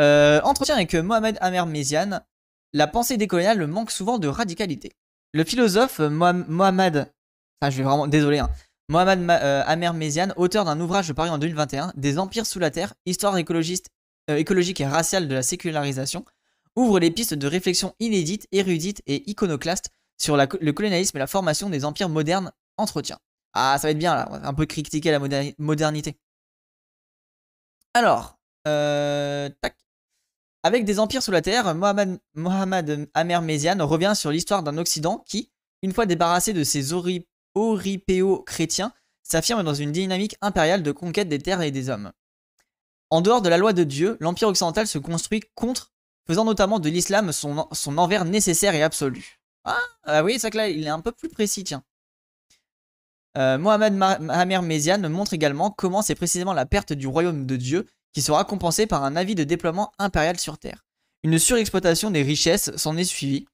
Euh, entretien avec euh, Mohamed Amer Méziane, la pensée décoloniale manque souvent de radicalité. Le philosophe euh, Mohamed, ah, je vais vraiment, désolé, hein. Mohamed Amer Méziane, auteur d'un ouvrage paru en 2021, Des empires sous la terre, histoire écologiste, écologique et raciale de la sécularisation, ouvre les pistes de réflexion inédites, érudites et iconoclastes sur le colonialisme et la formation des empires modernes. Entretien. Ah, ça va être bien là, un peu critiquer la modernité. Alors, euh, tac, avec des empires sous la terre, Mohamed, Amer revient sur l'histoire d'un Occident qui, une fois débarrassé de ses oripéo-chrétiens, s'affirme dans une dynamique impériale de conquête des terres et des hommes. En dehors de la loi de Dieu, l'Empire occidental se construit contre, faisant notamment de l'islam son, envers nécessaire et absolu. Ah, ah oui, ça que là, il est un peu plus précis, tiens. Euh, Mohamed Amer Mézian montre également comment c'est précisément la perte du royaume de Dieu qui sera compensé par un avis de déploiement impérial sur Terre. Une surexploitation des richesses s'en est suivie,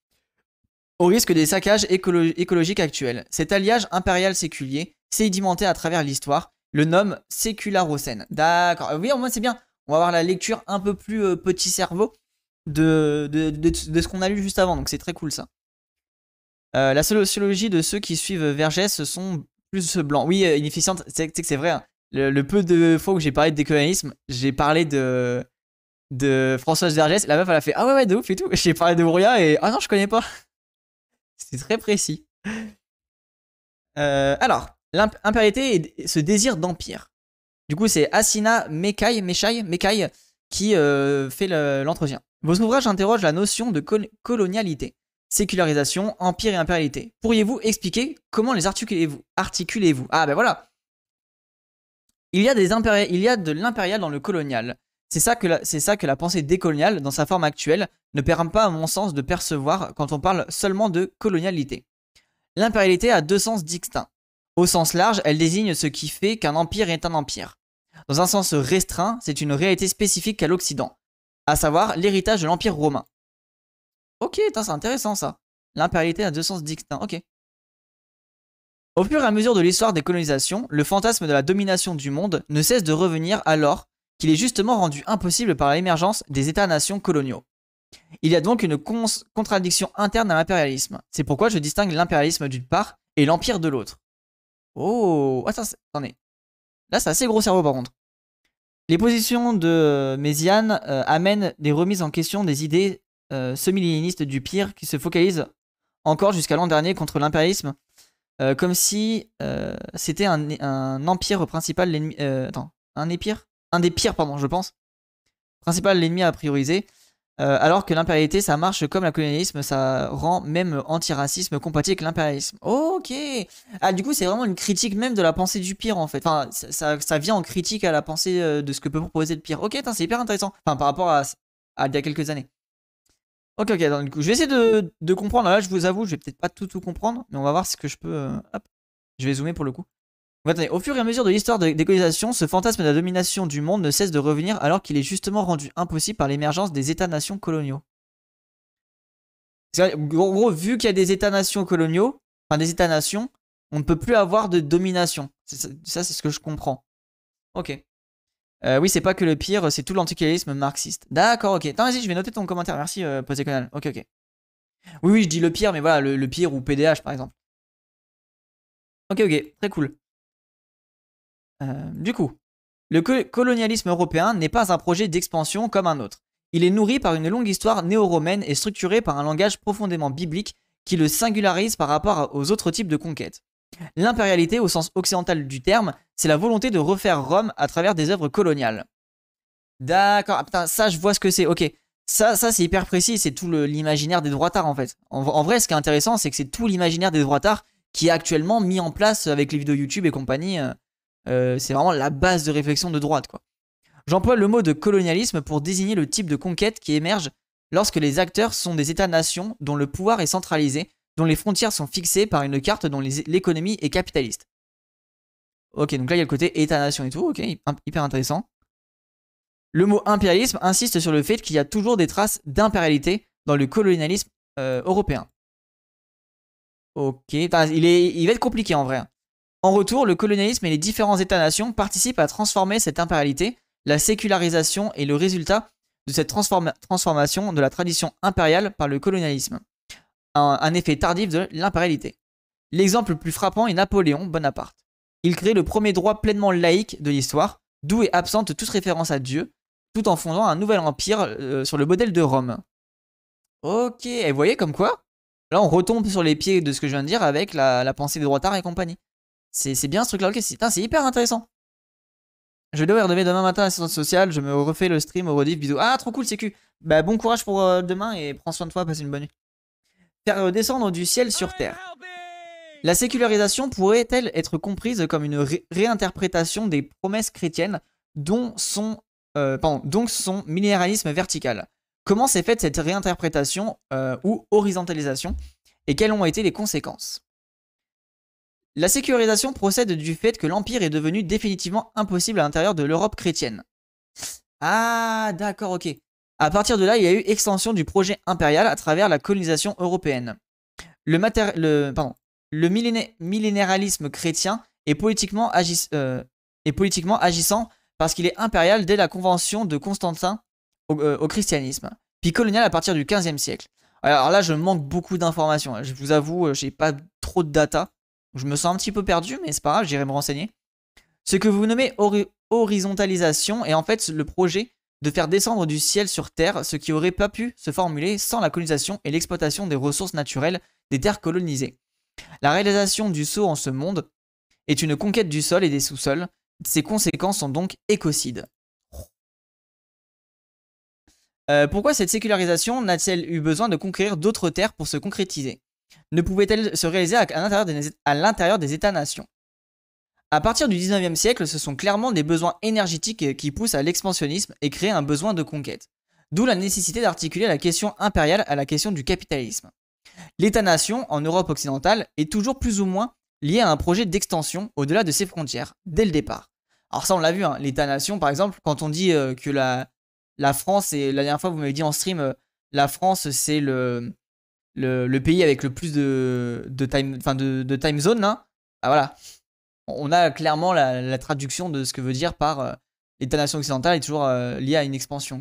au risque des saccages écologiques actuels. Cet alliage impérial séculier, sédimenté à travers l'histoire, le nomme Sécularocène. D'accord, oui, au moins c'est bien. On va avoir la lecture un peu plus euh, petit cerveau de, de, ce qu'on a lu juste avant, donc c'est très cool ça. Euh, la sociologie de ceux qui suivent Vergès sont plus blancs. Oui, euh, inefficiente, c'est que c'est vrai. Hein le, peu de fois que j'ai parlé de décolonialisme, j'ai parlé de, de Françoise Vergès. La meuf, elle a fait Ah ouais, ouais, de ouf et tout. J'ai parlé de Ourya et Ah non, je connais pas. C'est très précis. Euh, alors, l'impérialité et ce désir d'empire. Du coup, c'est Asina Mekai, Meshai, Mekai qui euh, fait l'entretien. Vos ouvrages interrogent la notion de colonialité, sécularisation, empire et impérialité. Pourriez-vous expliquer comment les articulez-vous Articulez-vous. Ah ben voilà il y a, de l'impérial dans le colonial. C'est ça, que la, ça que la pensée décoloniale, dans sa forme actuelle, ne permet pas à mon sens de percevoir quand on parle seulement de colonialité. L'impérialité a deux sens distincts. Au sens large, elle désigne ce qui fait qu'un empire est un empire. Dans un sens restreint, c'est une réalité spécifique à l'Occident, à savoir l'héritage de l'Empire romain. Ok, c'est intéressant ça. L'impérialité a deux sens distincts, ok. Au fur et à mesure de l'histoire des colonisations, le fantasme de la domination du monde ne cesse de revenir alors qu'il est justement rendu impossible par l'émergence des États-nations coloniaux. Il y a donc une contradiction interne à l'impérialisme. C'est pourquoi je distingue l'impérialisme d'une part et l'empire de l'autre. Oh, attends, ah, attendez. Là, c'est assez gros cerveau par contre. Les positions de Méziane euh, amènent des remises en question des idées euh, semi-léninistes du pire qui se focalisent encore jusqu'à l'an dernier contre l'impérialisme euh, comme si euh, c'était un, empire principal, l'ennemi. Euh, attends, un épire Un des pires, pardon, je pense. Principal, l'ennemi à prioriser. alors que l'impérialité, ça marche comme la colonialisme, ça rend même antiracisme compatible avec l'impérialisme. Ok Ah, du coup, c'est vraiment une critique même de la pensée du pire, en fait. Enfin, ça, vient en critique à la pensée de ce que peut proposer le pire. Ok, c'est hyper intéressant. Enfin, par rapport à, à il y a quelques années. Ok, ok, je vais essayer de, comprendre. Là, je vous avoue, je vais peut-être pas tout, tout comprendre, mais on va voir ce que je peux. Euh, hop, je vais zoomer pour le coup. attendez, au fur et à mesure de l'histoire de, des colonisations, ce fantasme de la domination du monde ne cesse de revenir alors qu'il est justement rendu impossible par l'émergence des États-nations coloniaux. En gros, vu qu'il y a des États-nations coloniaux, enfin des États-nations, on ne peut plus avoir de domination. Ça, c'est ce que je comprends. Ok. Euh, oui, c'est pas que le pire, c'est tout l'anticléalisme marxiste. D'accord, ok. Attends, vas-y, je vais noter ton commentaire. Merci, euh, Poséconal. Ok, ok. Oui, oui, je dis le pire, mais voilà, le, pire ou PDH par exemple. Ok, ok, très cool. Euh, du coup, le colonialisme européen n'est pas un projet d'expansion comme un autre. Il est nourri par une longue histoire néo-romaine et structuré par un langage profondément biblique qui le singularise par rapport aux autres types de conquêtes. L'impérialité, au sens occidental du terme, c'est la volonté de refaire Rome à travers des œuvres coloniales. D'accord, ah, ça je vois ce que c'est, ok. Ça, ça c'est hyper précis, c'est tout l'imaginaire des droits en fait. En, vrai, ce qui est intéressant, c'est que c'est tout l'imaginaire des droits qui est actuellement mis en place avec les vidéos YouTube et compagnie. Euh, euh, c'est vraiment la base de réflexion de droite, quoi. J'emploie le mot de colonialisme pour désigner le type de conquête qui émerge lorsque les acteurs sont des États-nations dont le pouvoir est centralisé dont les frontières sont fixées par une carte dont l'économie est capitaliste. Ok, donc là il y a le côté État-nation et tout, ok, hyper intéressant. Le mot impérialisme insiste sur le fait qu'il y a toujours des traces d'impérialité dans le colonialisme euh, européen. Ok, il, va être compliqué en vrai. En retour, le colonialisme et les différents États-nations participent à transformer cette impérialité. La sécularisation est le résultat de cette transformation de la tradition impériale par le colonialisme un, effet tardif de l'impérialité. L'exemple le plus frappant est Napoléon Bonaparte. Il crée le premier droit pleinement laïque de l'histoire, d'où est absente toute référence à Dieu, tout en fondant un nouvel empire euh, sur le modèle de Rome. Ok, et vous voyez comme quoi Là, on retombe sur les pieds de ce que je viens de dire avec la, pensée des droits et compagnie. C'est bien ce truc-là, ok, c'est hyper intéressant. Je vais devoir demain, demain matin à l'assistance sociale, je me refais le stream au rediff, bisous. Ah, trop cool, c'est bah, bon courage pour euh, demain et prends soin de toi, passe une bonne nuit descendre du ciel sur terre. La sécularisation pourrait-elle être comprise comme une réinterprétation des promesses chrétiennes dont son, euh, donc son minéralisme vertical Comment s'est faite cette réinterprétation euh, ou horizontalisation et quelles ont été les conséquences La sécularisation procède du fait que l'Empire est devenu définitivement impossible à l'intérieur de l'Europe chrétienne. Ah, d'accord, ok. À partir de là, il y a eu extension du projet impérial à travers la colonisation européenne. Le, le, millénéralisme chrétien euh, est politiquement, agissant parce qu'il est impérial dès la convention de Constantin au, euh, christianisme, puis colonial à partir du XVe siècle. Alors là, je manque beaucoup d'informations. Hein. Je vous avoue, euh, j'ai pas trop de data. Je me sens un petit peu perdu, mais c'est pas grave, j'irai me renseigner. Ce que vous nommez horizontalisation est en fait le projet de faire descendre du ciel sur Terre ce qui aurait pas pu se formuler sans la colonisation et l'exploitation des ressources naturelles des terres colonisées. La réalisation du sceau en ce monde est une conquête du sol et des sous-sols, ses conséquences sont donc écocides. Euh, pourquoi cette sécularisation n'a-t-elle eu besoin de conquérir d'autres terres pour se concrétiser Ne pouvait-elle se réaliser à l'intérieur des États-nations à partir du 19e siècle, ce sont clairement des besoins énergétiques qui poussent à l'expansionnisme et créent un besoin de conquête. D'où la nécessité d'articuler la question impériale à la question du capitalisme. L'État-nation, en Europe occidentale, est toujours plus ou moins lié à un projet d'extension au-delà de ses frontières, dès le départ. Alors ça, on l'a vu, hein, l'État-nation, par exemple, quand on dit euh, que la, France, et la dernière fois vous m'avez dit en stream, euh, la France, c'est le, pays avec le plus de, time, time zone, Ah voilà, on a clairement la, traduction de ce que veut dire par euh, l'État-nation occidentale est toujours liée euh, lié à une expansion.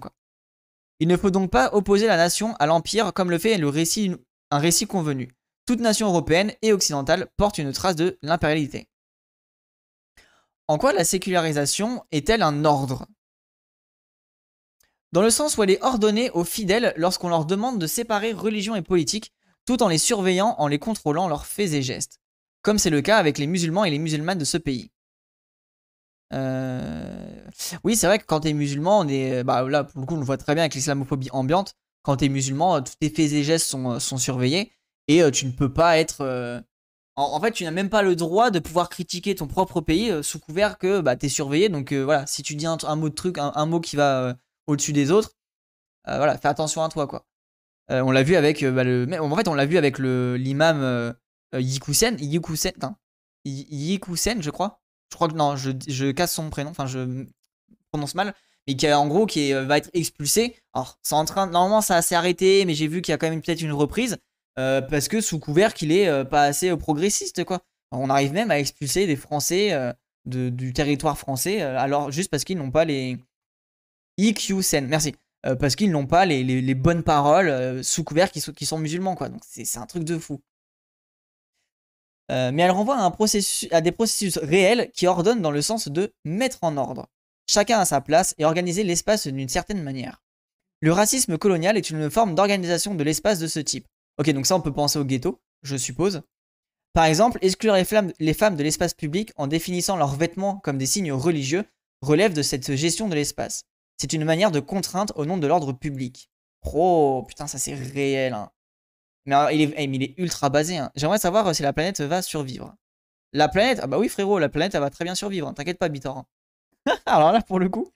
Il ne faut donc pas opposer la nation à l'Empire comme le fait le récit, un récit convenu. Toute nation européenne et occidentale porte une trace de l'impérialité. En quoi la sécularisation est-elle un ordre Dans le sens où elle est ordonnée aux fidèles lorsqu'on leur demande de séparer religion et politique tout en les surveillant, en les contrôlant leurs faits et gestes comme c'est le cas avec les musulmans et les musulmanes de ce pays. Euh, oui, c'est vrai que quand tu es musulman, on est... bah, là, pour le coup, on le voit très bien avec l'islamophobie ambiante. Quand es musulman, euh, tous tes faits et gestes sont, euh, sont surveillés et tu ne peux pas être. En, fait, tu n'as même pas le droit de pouvoir critiquer ton propre pays sous couvert que bah, es surveillé. Donc voilà, si tu dis un, mot de truc, un, mot qui va au-dessus des autres, voilà, fais attention à toi, quoi. on l'a vu avec bah, le. En fait, on l'a vu avec l'imam euh, Yikusen, Yikusen, je crois. Je crois que non, je, casse son prénom, enfin je prononce mal, mais qui en gros qui euh, va être expulsé. Alors c'est en train, normalement ça s'est arrêté, mais j'ai vu qu'il y a quand même peut-être une reprise euh, parce que sous couvert qu'il est pas assez progressiste quoi. on arrive même à expulser des Français de, du territoire français, alors juste parce qu'ils n'ont pas les Yikusen, merci, parce qu'ils n'ont pas les, les, bonnes paroles sous couvert qu'ils sont, sont musulmans quoi. Donc c'est un truc de fou. Euh, mais elle renvoie à, des processus réels qui ordonnent dans le sens de mettre en ordre, chacun à sa place et organiser l'espace d'une certaine manière. Le racisme colonial est une forme d'organisation de l'espace de ce type. Ok, donc ça on peut penser au ghetto, je suppose. Par exemple, exclure les, les femmes de l'espace public en définissant leurs vêtements comme des signes religieux relève de cette gestion de l'espace. C'est une manière de contrainte au nom de l'ordre public. Oh putain, ça c'est réel. Hein. Eh, mais il, est, ultra basé. Hein. J'aimerais savoir si la planète va survivre. La planète, ah bah oui frérot, la planète elle va très bien survivre, hein. t'inquiète pas Bitor. Hein. alors là pour le coup,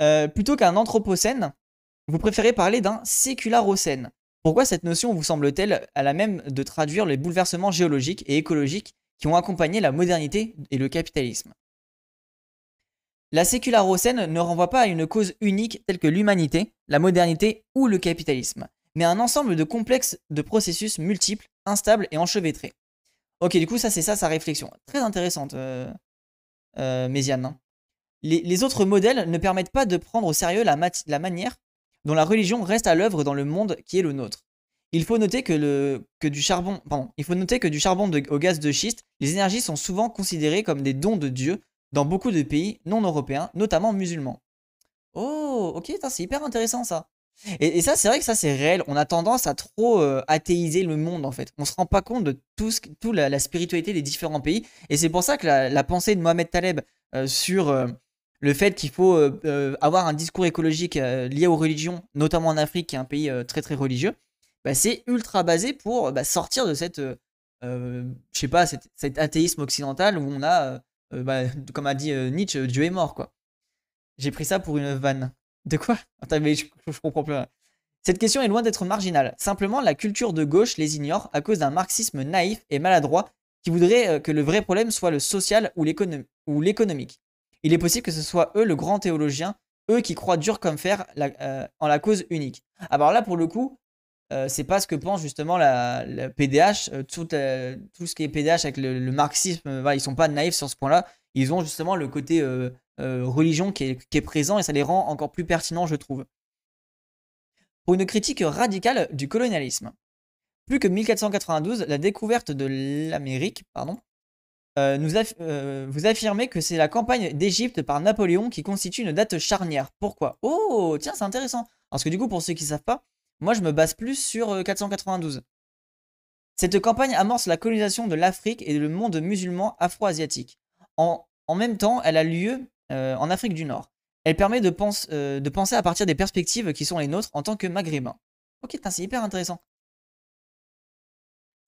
euh, plutôt qu'un anthropocène, vous préférez parler d'un sécularocène. Pourquoi cette notion vous semble-t-elle à la même de traduire les bouleversements géologiques et écologiques qui ont accompagné la modernité et le capitalisme La sécularocène ne renvoie pas à une cause unique telle que l'humanité, la modernité ou le capitalisme mais un ensemble de complexes de processus multiples, instables et enchevêtrés. Ok, du coup, ça, c'est ça sa réflexion. Très intéressante, euh, euh, Méziane. Hein. Les, autres modèles ne permettent pas de prendre au sérieux la, manière dont la religion reste à l'œuvre dans le monde qui est le nôtre. Il faut noter que, du charbon, il faut noter que du charbon au gaz de schiste, les énergies sont souvent considérées comme des dons de Dieu dans beaucoup de pays non européens, notamment musulmans. Oh, ok, c'est hyper intéressant ça. Et, ça, c'est vrai que ça, c'est réel. On a tendance à trop euh, athéiser le monde, en fait. On se rend pas compte de tout, la, spiritualité des différents pays. Et c'est pour ça que la, pensée de Mohamed Taleb euh, sur euh, le fait qu'il faut avoir un discours écologique lié aux religions, notamment en Afrique, qui est un pays très très religieux, bah, c'est ultra basé pour bah, sortir de cette, je sais pas, cet athéisme occidental où on a, bah, comme a dit Nietzsche, Dieu est mort, quoi. J'ai pris ça pour une vanne. De quoi ah, je, comprends Cette question est loin d'être marginale. Simplement, la culture de gauche les ignore à cause d'un marxisme naïf et maladroit qui voudrait euh, que le vrai problème soit le social ou l'économique. Il est possible que ce soit eux, le grand théologien, eux qui croient dur comme fer euh, en la cause unique. Ah, bah, alors là, pour le coup, euh, c'est pas ce que pense justement la, PDH, tout, ce qui est PDH avec le, marxisme, ils sont pas naïfs sur ce point-là. Ils ont justement le côté euh, religion qui est, présent et ça les rend encore plus pertinents, je trouve. Pour une critique radicale du colonialisme. Plus que 1492, la découverte de l'Amérique, pardon, euh, nous euh, vous affirmez que c'est la campagne d'Égypte par Napoléon qui constitue une date charnière. Pourquoi Oh, tiens, c'est intéressant. Parce que du coup, pour ceux qui ne savent pas, moi je me base plus sur 492. Cette campagne amorce la colonisation de l'Afrique et le monde musulman afro-asiatique. En, en, même temps, elle a lieu euh, en Afrique du Nord. Elle permet euh, de, penser à partir des perspectives qui sont les nôtres en tant que maghrébins. Ok, c'est hyper intéressant.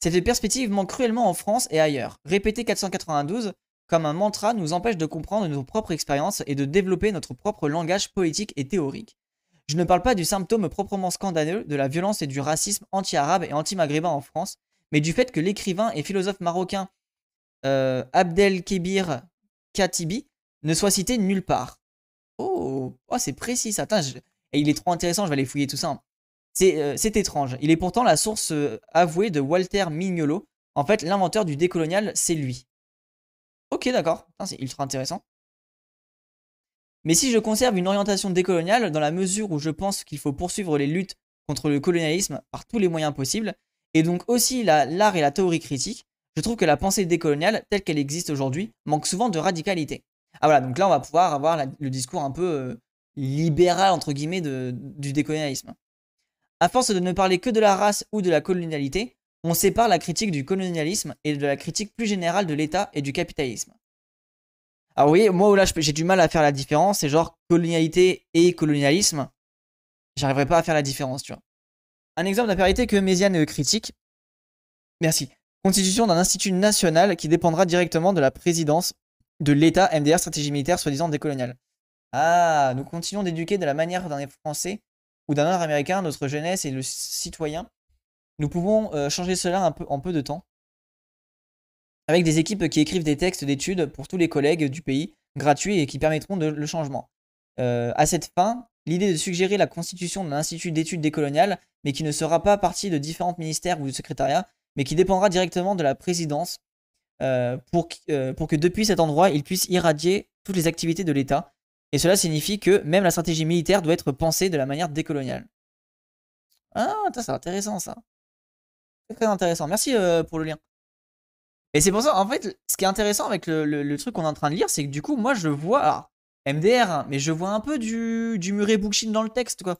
Cette perspective manque cruellement en France et ailleurs. Répéter 492 comme un mantra nous empêche de comprendre nos propres expériences et de développer notre propre langage politique et théorique. Je ne parle pas du symptôme proprement scandaleux de la violence et du racisme anti-arabe et anti-maghrébin en France, mais du fait que l'écrivain et philosophe marocain Abdel euh, Abdelkébir Katibi ne soit cité nulle part. Oh, oh c'est précis ça. il est trop intéressant, je vais aller fouiller tout ça. Hein. Euh, c'est étrange. Il est pourtant la source euh, avouée de Walter Mignolo. En fait, l'inventeur du décolonial, c'est lui. Ok, d'accord. C'est ultra intéressant. Mais si je conserve une orientation décoloniale, dans la mesure où je pense qu'il faut poursuivre les luttes contre le colonialisme par tous les moyens possibles, et donc aussi l'art et la théorie critique, je trouve que la pensée décoloniale, telle qu'elle existe aujourd'hui, manque souvent de radicalité. Ah voilà, donc là, on va pouvoir avoir le discours un peu euh, libéral, entre guillemets, du décolonialisme. À force de ne parler que de la race ou de la colonialité, on sépare la critique du colonialisme et de la critique plus générale de l'État et du capitalisme. Ah vous voyez, moi là j'ai du mal à faire la différence, c'est genre colonialité et colonialisme, j'arriverai pas à faire la différence, tu vois. Un exemple d'impérialité que Méziane critique, merci, constitution d'un institut national qui dépendra directement de la présidence de l'État MDR, stratégie militaire soi-disant décoloniale. Ah, nous continuons d'éduquer de la manière d'un Français ou d'un autre Américain notre jeunesse et le citoyen. Nous pouvons euh, changer cela un peu, en peu de temps. Avec des équipes qui écrivent des textes d'études pour tous les collègues du pays, gratuits et qui permettront le changement. Euh, à cette fin, l'idée de suggérer la constitution d'un institut d'études décoloniales, mais qui ne sera pas partie de différents ministères ou de secrétariats, mais qui dépendra directement de la présidence euh, pour, euh, pour que depuis cet endroit, il puissent irradier toutes les activités de l'État. Et cela signifie que même la stratégie militaire doit être pensée de la manière décoloniale. Ah, c'est intéressant ça. C'est très intéressant. Merci euh, pour le lien. Et c'est pour ça, en fait, ce qui est intéressant avec le, truc qu'on est en train de lire, c'est que du coup, moi, je vois MDR, hein, mais je vois un peu du, du muret Bookchin dans le texte, quoi.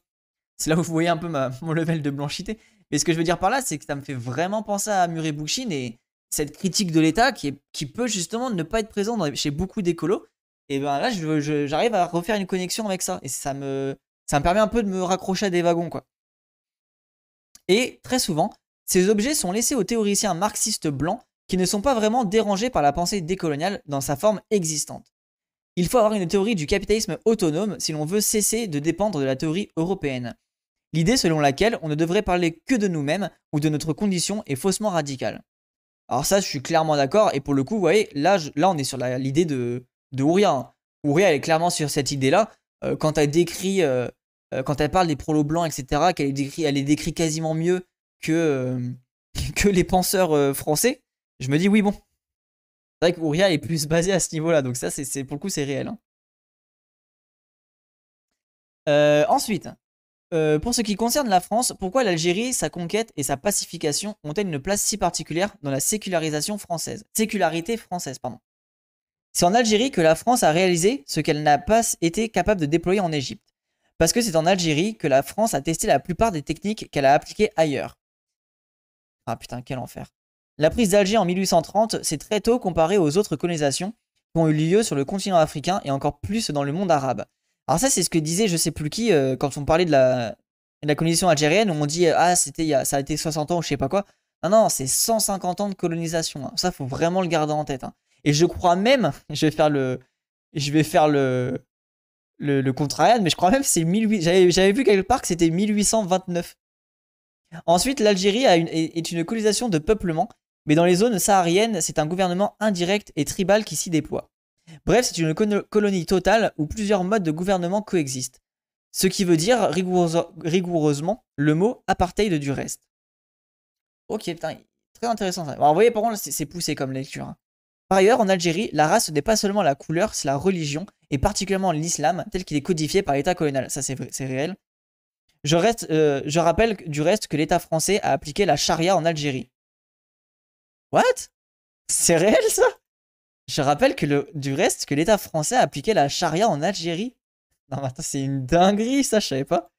C'est là où vous voyez un peu mon level de blanchité. Mais ce que je veux dire par là, c'est que ça me fait vraiment penser à muret Bookchin et, cette critique de l'État qui, peut justement ne pas être présente chez beaucoup d'écolos, et ben là, j'arrive à refaire une connexion avec ça. Et ça me, ça me permet un peu de me raccrocher à des wagons, quoi. Et très souvent, ces objets sont laissés aux théoriciens marxistes blancs qui ne sont pas vraiment dérangés par la pensée décoloniale dans sa forme existante. Il faut avoir une théorie du capitalisme autonome si l'on veut cesser de dépendre de la théorie européenne. L'idée selon laquelle on ne devrait parler que de nous-mêmes ou de notre condition est faussement radicale. Alors ça, je suis clairement d'accord. Et pour le coup, vous voyez, là, là on est sur l'idée de, de Ouria. Hein. Ouria, elle est clairement sur cette idée-là. Euh, quand elle décrit, euh, euh, quand elle parle des prolos blancs, etc., qu'elle décrit, elle les décrit quasiment mieux que, que les penseurs français, je me dis oui, bon. C'est vrai que est plus basée à ce niveau-là. Donc ça, c'est, pour le coup, c'est réel. Hein. ensuite, euh, pour ce qui concerne la France, pourquoi l'Algérie, sa conquête et sa pacification ont-elles une place si particulière dans la sécularisation française Sécularité française, pardon. C'est en Algérie que la France a réalisé ce qu'elle n'a pas été capable de déployer en Égypte. Parce que c'est en Algérie que la France a testé la plupart des techniques qu'elle a appliquées ailleurs. Ah putain, quel enfer. La prise d'Alger en 1830 c'est très tôt comparée aux autres colonisations qui ont eu lieu sur le continent africain et encore plus dans le monde arabe. Alors ça, c'est ce que disait je sais plus qui euh, quand on parlait de la, colonisation algérienne, où on dit ah c'était ça a été 60 ans ou je sais pas quoi. Non non, c'est 150 ans de colonisation. Hein. Ça faut vraiment le garder en tête. Hein. Et je crois même, je vais faire le, je vais faire le le, mais je crois même c'est 18. J'avais vu quelque part que c'était 1829. Ensuite, l'Algérie est une colonisation de peuplement, mais dans les zones sahariennes, c'est un gouvernement indirect et tribal qui s'y déploie. Bref, c'est une colonie totale où plusieurs modes de gouvernement coexistent. Ce qui veut dire rigoureusement le mot apartheid du reste. Ok, putain, très intéressant ça. vous voyez, par contre, c'est poussé comme lecture. Hein. Par ailleurs, en Algérie, la race n'est pas seulement la couleur, c'est la religion, et particulièrement l'islam, tel qu'il est codifié par l'État colonial. Ça, c'est réel. Je, euh, je, rappelle du reste que l'État français a appliqué la charia en Algérie. What C'est réel ça je rappelle que le, du reste que l'État français a appliqué la charia en Algérie. Non, mais attends, c'est une dinguerie, ça, je savais pas.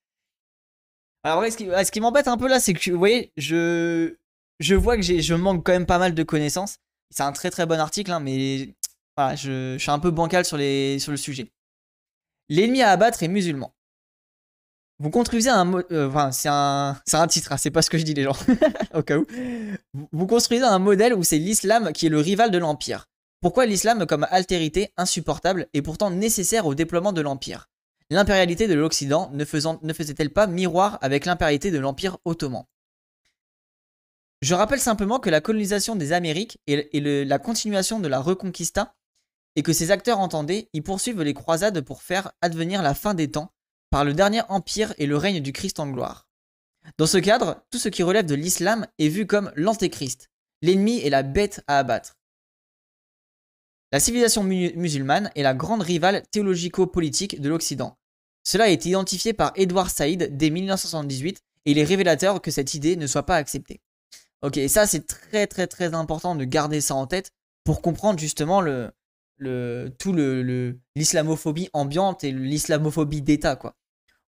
Alors, ce qui, m'embête un peu là, c'est que, vous voyez, je, je vois que je manque quand même pas mal de connaissances. C'est un très très bon article, hein, mais voilà, je, suis un peu bancal sur, les, sur le sujet. L'ennemi à abattre est musulman. Vous construisez un... Euh, enfin, c'est un, un titre, hein, c'est pas ce que je dis les gens, au cas où. Vous construisez un modèle où c'est l'islam qui est le rival de l'empire. Pourquoi l'islam comme altérité insupportable et pourtant nécessaire au déploiement de l'Empire L'impérialité de l'Occident ne, faisait-elle pas miroir avec l'impérialité de l'Empire ottoman Je rappelle simplement que la colonisation des Amériques et, la continuation de la Reconquista et que ces acteurs entendaient y poursuivent les croisades pour faire advenir la fin des temps par le dernier empire et le règne du Christ en gloire. Dans ce cadre, tout ce qui relève de l'islam est vu comme l'antéchrist, l'ennemi et la bête à abattre. La civilisation musulmane est la grande rivale théologico-politique de l'Occident. Cela a été identifié par Edward Said dès 1978 et il est révélateur que cette idée ne soit pas acceptée. Ok, et ça c'est très très très important de garder ça en tête pour comprendre justement le, le, tout l'islamophobie le, ambiante et l'islamophobie d'État quoi.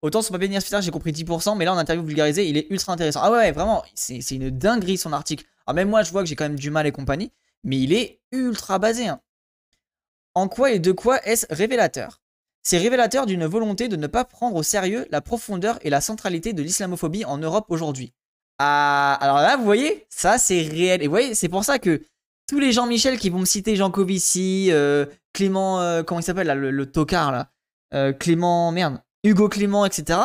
Autant sur papier universitaire j'ai compris 10%, mais là en interview vulgarisée il est ultra intéressant. Ah ouais, vraiment, c'est une dinguerie son article. Alors même moi je vois que j'ai quand même du mal et compagnie, mais il est ultra basé. Hein. En quoi et de quoi est-ce révélateur C'est révélateur d'une volonté de ne pas prendre au sérieux la profondeur et la centralité de l'islamophobie en Europe aujourd'hui. Ah, alors là, vous voyez, ça c'est réel. Et vous voyez, c'est pour ça que tous les Jean-Michel qui vont me citer Jean Covici, euh, Clément, euh, comment il s'appelle là, le, tocard là, euh, Clément, merde, Hugo Clément, etc.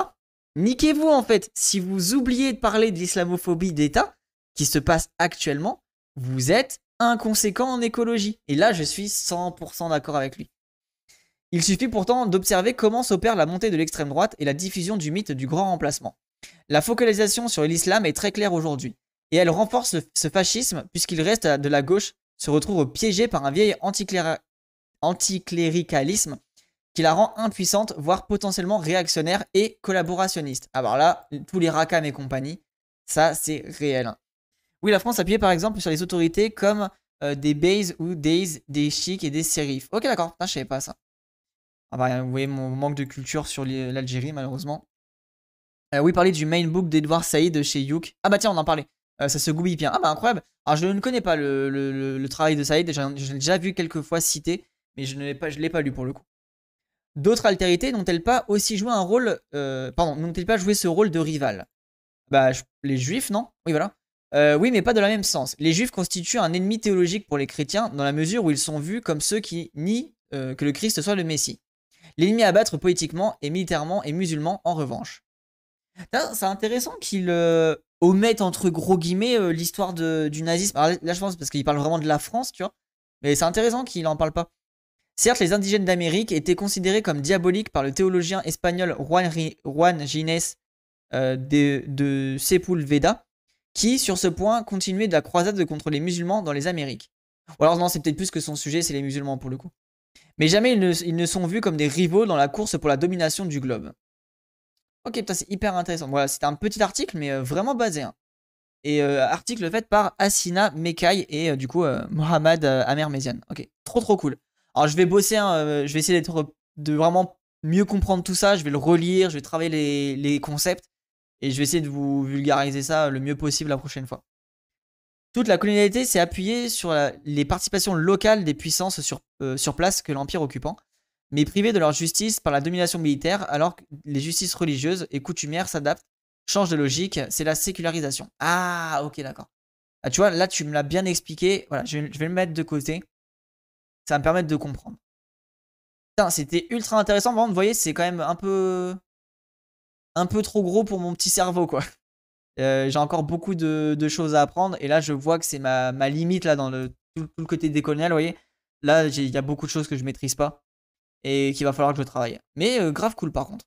Niquez-vous en fait, si vous oubliez de parler de l'islamophobie d'État qui se passe actuellement, vous êtes inconséquent en écologie. Et là, je suis 100% d'accord avec lui. Il suffit pourtant d'observer comment s'opère la montée de l'extrême droite et la diffusion du mythe du grand remplacement. La focalisation sur l'islam est très claire aujourd'hui, et elle renforce ce fascisme puisqu'il reste de la gauche se retrouve piégée par un vieil anticléricalisme qui la rend impuissante, voire potentiellement réactionnaire et collaborationniste. Alors là, tous les rakam et compagnie, ça c'est réel. Oui, la France appuyait par exemple sur les autorités comme euh, des Bays ou des des Chics et des sérifs. Ok, d'accord, je savais pas ça. Ah bah, vous voyez mon manque de culture sur l'Algérie, malheureusement. Euh, oui, parler du main book d'Edouard Saïd chez Youk. Ah bah tiens, on en parlait. Euh, ça se goupille bien. Ah bah incroyable. Alors je ne connais pas le, travail de Saïd, J'ai déjà vu quelques fois cité, mais je ne l'ai pas, pas lu pour le coup. D'autres altérités n'ont-elles pas aussi joué un rôle, pardon, n'ont-elles pas joué ce rôle de rival Bah les Juifs, non Oui voilà. Euh, oui, mais pas de la même sens. Les juifs constituent un ennemi théologique pour les chrétiens dans la mesure où ils sont vus comme ceux qui nient euh, que le Christ soit le Messie. L'ennemi à battre politiquement et militairement est musulman en revanche. C'est intéressant qu'il euh, omettent, entre gros guillemets l'histoire du nazisme. là, je pense parce qu'il parle vraiment de la France, tu vois. Mais c'est intéressant qu'il n'en parle pas. Certes, les indigènes d'Amérique étaient considérés comme diaboliques par le théologien espagnol Juan, Gines de, de Sepulveda, qui, sur ce point, continuait de la croisade contre les musulmans dans les Amériques. Ou alors non, c'est peut-être plus que son sujet, c'est les musulmans pour le coup. Mais jamais ils ne, sont vus comme des rivaux dans la course pour la domination du globe. Ok, putain, c'est hyper intéressant. Voilà, c'était un petit article, mais euh, vraiment basé. Hein. Et euh, article fait par Asina Mekai et euh, du coup Mohamed Amer Ok, trop trop cool. Alors je vais bosser, hein, je vais essayer d'être de vraiment mieux comprendre tout ça, je vais le relire, je vais travailler les concepts. Et je vais essayer de vous vulgariser ça le mieux possible la prochaine fois. Toute la colonialité s'est appuyée sur les participations locales des puissances sur, euh, sur place que l'Empire occupant, mais privées de leur justice par la domination militaire, alors que les justices religieuses et coutumières s'adaptent, changent de logique, c'est la sécularisation. Ah, ok, d'accord. Ah, tu vois, là, tu me l'as bien expliqué. Voilà, je, vais le mettre de côté. Ça va me permettre de comprendre. c'était ultra intéressant. vous voyez, c'est quand même un peu un peu trop gros pour mon petit cerveau, quoi. Euh, j'ai encore beaucoup de, choses à apprendre. Et là, je vois que c'est ma, limite là dans le, tout, le côté décolonial, vous voyez. Là, il y a beaucoup de choses que je maîtrise pas et qu'il va falloir que je travaille. Mais euh, grave cool par contre.